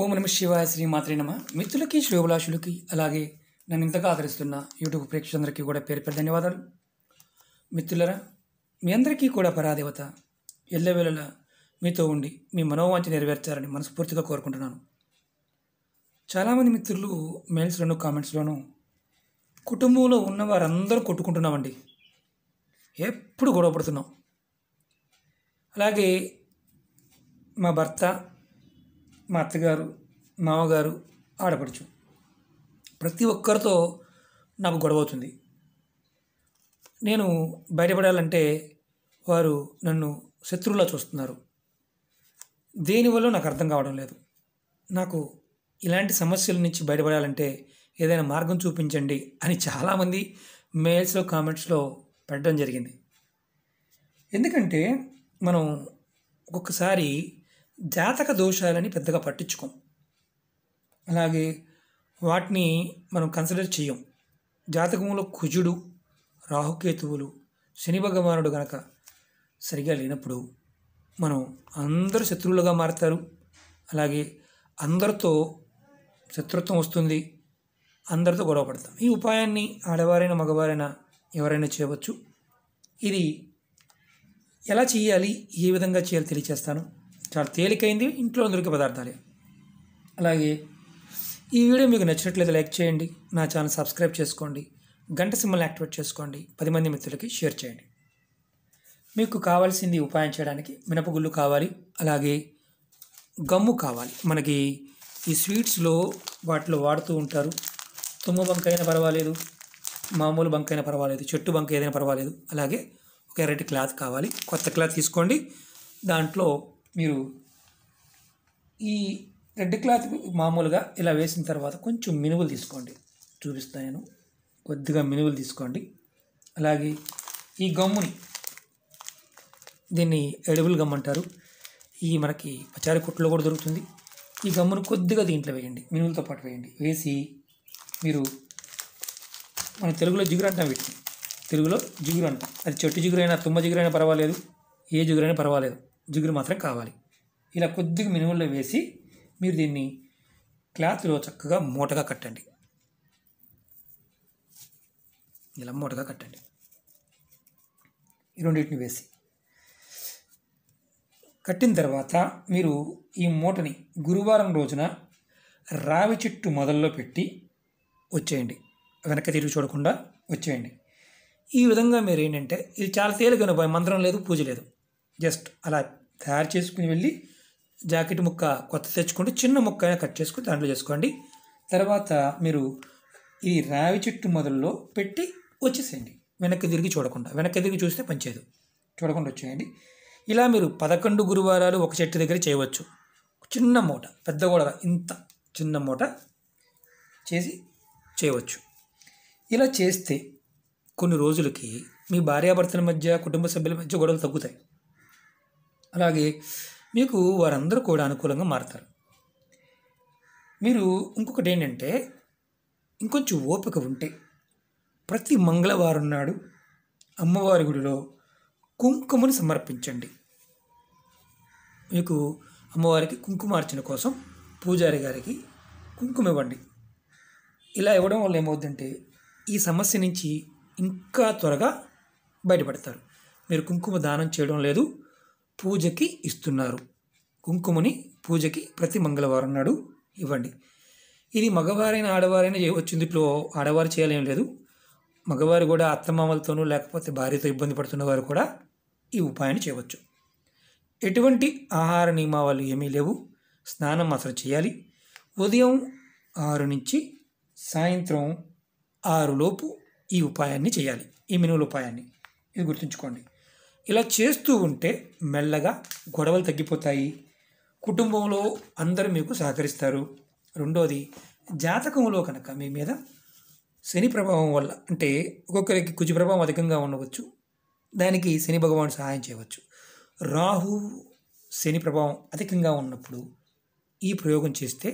ఓం నమ శివాయ శ్రీ మాత్రే నమ మిత్రులకి శ్రేభిలాషులకి అలాగే నన్ను ఇంతగా ఆదరిస్తున్న యూట్యూబ్ ప్రేక్షకులందరికీ కూడా పేరు పేరు ధన్యవాదాలు మిత్రులరా మీ అందరికీ కూడా పరాదేవత ఎల్లవేళలా మీతో ఉండి మీ మనోవాంఛ నెరవేర్చాలని మనస్ఫూర్తిగా కోరుకుంటున్నాను చాలామంది మిత్రులు మెయిల్స్లోనూ కామెంట్స్లోనూ కుటుంబంలో ఉన్న వారందరూ కొట్టుకుంటున్నామండి ఎప్పుడు గొడవ పడుతున్నాం అలాగే మా భర్త మా అత్తగారు మామగారు ఆడపడుచు ప్రతి ఒక్కరితో నాకు గొడవ అవుతుంది నేను బయటపడాలంటే వారు నన్ను శత్రువులా చూస్తున్నారు దేనివల్ల నాకు అర్థం కావడం లేదు నాకు ఇలాంటి సమస్యల నుంచి బయటపడాలంటే ఏదైనా మార్గం చూపించండి అని చాలామంది మెయిల్స్లో కామెంట్స్లో పెట్టడం జరిగింది ఎందుకంటే మనం ఒక్కొక్కసారి జాతక దోషాలని పెద్దగా పట్టించుకోం అలాగే వాటిని మనం కన్సిడర్ చేయం జాతకంలో కుజుడు రాహుకేతువులు శని భగవానుడు గనక సరిగా లేనప్పుడు మనం అందరూ శత్రువులుగా మారుతారు అలాగే అందరితో శత్రుత్వం వస్తుంది అందరితో గొడవ పడతాం ఈ ఉపాయాన్ని ఆడవారైనా మగవారైనా ఎవరైనా చేయవచ్చు ఇది ఎలా చేయాలి ఏ విధంగా చేయాలి తెలియచేస్తాను చాలా తేలికైంది ఇంట్లో దొరికే పదార్థాలే అలాగే ఈ వీడియో మీకు నచ్చినట్లయితే లైక్ చేయండి నా ఛానల్ సబ్స్క్రైబ్ చేసుకోండి గంట సింబల్ని యాక్టివేట్ చేసుకోండి పది మంది మిత్రులకి షేర్ చేయండి మీకు కావాల్సింది ఉపాయం చేయడానికి మినపగుళ్ళు కావాలి అలాగే గమ్ము కావాలి మనకి ఈ స్వీట్స్లో వాటిలో వాడుతూ ఉంటారు తుమ్మ బంక్ అయినా పర్వాలేదు మామూలు బంక్ అయినా పర్వాలేదు చెట్టు బంక్ ఏదైనా పర్వాలేదు అలాగే ఒక ఎరటి క్లాత్ కావాలి కొత్త క్లాత్ తీసుకోండి దాంట్లో మీరు ఈ రెడ్ క్లాత్ మామూలుగా ఇలా వేసిన తర్వాత కొంచెం మినువులు తీసుకోండి చూపిస్తాను నేను కొద్దిగా మినువులు తీసుకోండి అలాగే ఈ గమ్ముని దీన్ని ఎడబుల్ గమ్ అంటారు ఈ మనకి పచారి కొట్టులో కూడా దొరుకుతుంది ఈ గమ్మును కొద్దిగా దీంట్లో వేయండి మినువులతో పాటు వేయండి వేసి మీరు మన తెలుగులో జిగురు అంటాం వీటిని తెలుగులో జిగురు అంటాం అది చెట్టు జిగురైనా తుమ్మ జిగురైనా పర్వాలేదు ఏ జిగురైనా పర్వాలేదు జిగురు మాత్రం కావాలి ఇలా కొద్దిగా మినుముల్లో వేసి మీరు దీన్ని క్లాత్లో చక్కగా మూటగా కట్టండి ఇలా మూటగా కట్టండి ఈ రెండింటిని వేసి కట్టిన తర్వాత మీరు ఈ మూటని గురువారం రోజున రావి చెట్టు మొదల్లో పెట్టి వచ్చేయండి వెనక్కి తిరిగి చూడకుండా వచ్చేయండి ఈ విధంగా మీరు ఏంటంటే ఇది చాలా తేలికైన మంత్రం లేదు పూజ లేదు జస్ట్ అలా తయారు చేసుకుని వెళ్ళి జాకెట్ ముక్క కొత్త తెచ్చుకుంటే చిన్న ముక్క అయినా కట్ చేసుకుని దాంట్లో చేసుకోండి తర్వాత మీరు ఈ రావి చెట్టు మొదల్లో పెట్టి వచ్చేసేయండి వెనక్కి తిరిగి చూడకుండా వెనక్కి తిరిగి చూస్తే పనిచేయదు చూడకుండా వచ్చేయండి ఇలా మీరు పదకొండు గురువారాలు ఒక చెట్టు దగ్గర చేయవచ్చు చిన్న మూట పెద్ద గోడ ఇంత చిన్న మూట చేసి చేయవచ్చు ఇలా చేస్తే కొన్ని రోజులకి మీ భార్యాభర్తల మధ్య కుటుంబ సభ్యుల మధ్య గొడవలు తగ్గుతాయి అలాగే మీకు వారందరూ కూడా అనుకూలంగా మారతారు మీరు ఇంకొకటి ఏంటంటే ఇంకొంచెం ఓపిక ఉంటే ప్రతి మంగళవారం నాడు అమ్మవారి గుడిలో కుంకుమను సమర్పించండి మీకు అమ్మవారికి కుంకుమార్చన కోసం పూజారి గారికి కుంకుమ ఇవ్వండి ఇలా ఇవ్వడం వల్ల ఏమవుతుందంటే ఈ సమస్య నుంచి ఇంకా త్వరగా బయటపడతారు మీరు కుంకుమ దానం చేయడం లేదు పూజకి ఇస్తున్నారు కుంకుమని పూజకి ప్రతి మంగళవారం నాడు ఇవ్వండి ఇది మగవారైన ఆడవారైనా చేయవచ్చు ఇందులో ఆడవారు చేయాలేం లేదు మగవారు కూడా అత్తమామలతోనూ లేకపోతే భార్యతో ఇబ్బంది పడుతున్న వారు కూడా ఈ ఉపాయాన్ని చేయవచ్చు ఎటువంటి ఆహార నియమావళి ఏమీ లేవు స్నానం మాత్రం చేయాలి ఉదయం ఆరు నుంచి సాయంత్రం ఆరులోపు ఈ ఉపాయాన్ని చేయాలి ఈ మినువుల ఉపాయాన్ని ఇది గుర్తుంచుకోండి ఇలా చేస్తూ ఉంటే మెల్లగా గొడవలు తగ్గిపోతాయి కుటుంబంలో అందరూ మీకు సహకరిస్తారు రెండోది జాతకంలో కనుక మీ మీద శని ప్రభావం వల్ల అంటే ఒక్కొక్కరికి కుజ ప్రభావం అధికంగా ఉండవచ్చు దానికి శని భగవాన్ సహాయం చేయవచ్చు రాహు శని ప్రభావం అధికంగా ఉన్నప్పుడు ఈ ప్రయోగం చేస్తే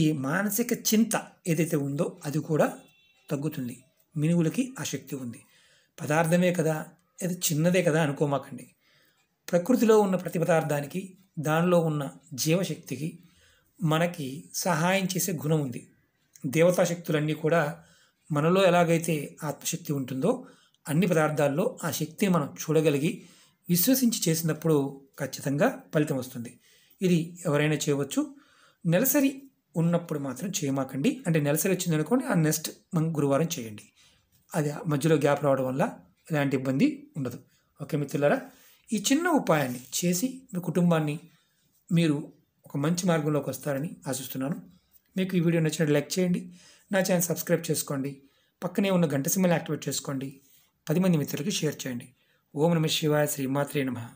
ఈ మానసిక చింత ఏదైతే ఉందో అది కూడా తగ్గుతుంది మినుగులకి ఆసక్తి ఉంది పదార్థమే కదా అది చిన్నదే కదా అనుకోమాకండి ప్రకృతిలో ఉన్న ప్రతి పదార్థానికి దానిలో ఉన్న జీవశక్తికి మనకి సహాయం చేసే గుణం ఉంది దేవతా శక్తులన్నీ కూడా మనలో ఎలాగైతే ఆత్మశక్తి ఉంటుందో అన్ని పదార్థాల్లో ఆ శక్తిని మనం చూడగలిగి విశ్వసించి చేసినప్పుడు ఖచ్చితంగా ఫలితం వస్తుంది ఇది ఎవరైనా చేయవచ్చు నెలసరి ఉన్నప్పుడు మాత్రం చేయమాకండి అంటే నెలసరి వచ్చిందనుకోండి ఆ నెక్స్ట్ మనం గురువారం చేయండి అది మధ్యలో గ్యాప్ రావడం వల్ల ఎలాంటి ఇబ్బంది ఉండదు ఓకే మిత్రులారా ఈ చిన్న ఉపాయాన్ని చేసి మీ కుటుంబాన్ని మీరు ఒక మంచి మార్గంలోకి వస్తారని ఆశిస్తున్నాను మీకు ఈ వీడియో నచ్చినట్టు లైక్ చేయండి నా ఛానల్ సబ్స్క్రైబ్ చేసుకోండి పక్కనే ఉన్న గంట సిమ్మల్ని యాక్టివేట్ చేసుకోండి పది మంది మిత్రులకి షేర్ చేయండి ఓం నమ శివాయ శ్రీమాత్రే నమ